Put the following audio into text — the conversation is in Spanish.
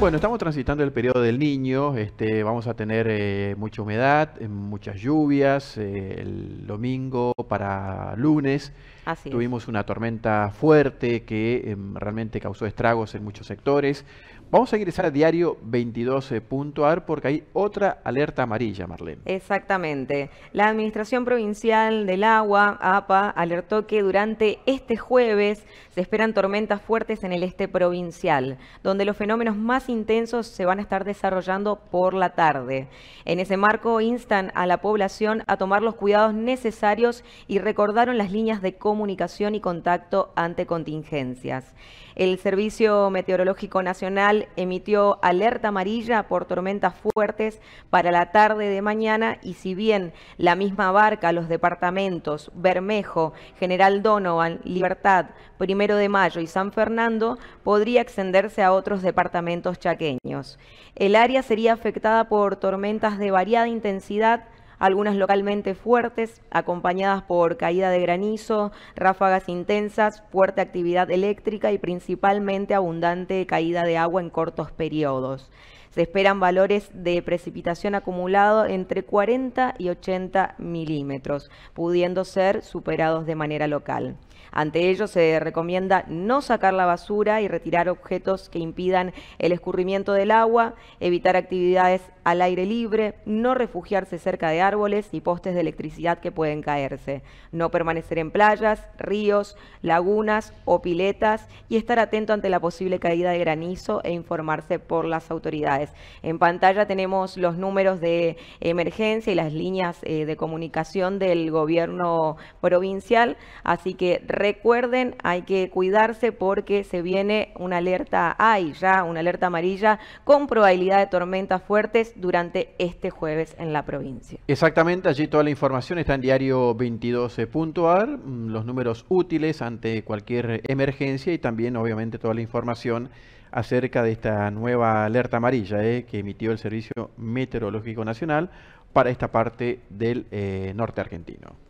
Bueno, estamos transitando el periodo del niño, este, vamos a tener eh, mucha humedad, eh, muchas lluvias, eh, el domingo para lunes tuvimos una tormenta fuerte que em, realmente causó estragos en muchos sectores, Vamos a ingresar a diario 22.ar porque hay otra alerta amarilla, Marlene. Exactamente. La Administración Provincial del Agua, APA, alertó que durante este jueves se esperan tormentas fuertes en el este provincial, donde los fenómenos más intensos se van a estar desarrollando por la tarde. En ese marco instan a la población a tomar los cuidados necesarios y recordaron las líneas de comunicación y contacto ante contingencias. El Servicio Meteorológico Nacional emitió alerta amarilla por tormentas fuertes para la tarde de mañana y si bien la misma barca los departamentos Bermejo, General Donovan, Libertad, Primero de Mayo y San Fernando, podría extenderse a otros departamentos chaqueños. El área sería afectada por tormentas de variada intensidad algunas localmente fuertes, acompañadas por caída de granizo, ráfagas intensas, fuerte actividad eléctrica y principalmente abundante caída de agua en cortos periodos. Se esperan valores de precipitación acumulado entre 40 y 80 milímetros, pudiendo ser superados de manera local. Ante ello se recomienda no sacar la basura y retirar objetos que impidan el escurrimiento del agua, evitar actividades al aire libre, no refugiarse cerca de árboles y postes de electricidad que pueden caerse, no permanecer en playas, ríos, lagunas o piletas y estar atento ante la posible caída de granizo e informarse por las autoridades. En pantalla tenemos los números de emergencia y las líneas eh, de comunicación del gobierno provincial, así que Recuerden, hay que cuidarse porque se viene una alerta hay ya una alerta amarilla con probabilidad de tormentas fuertes durante este jueves en la provincia. Exactamente, allí toda la información está en diario22.ar, mm, los números útiles ante cualquier emergencia y también obviamente toda la información acerca de esta nueva alerta amarilla eh, que emitió el Servicio Meteorológico Nacional para esta parte del eh, norte argentino.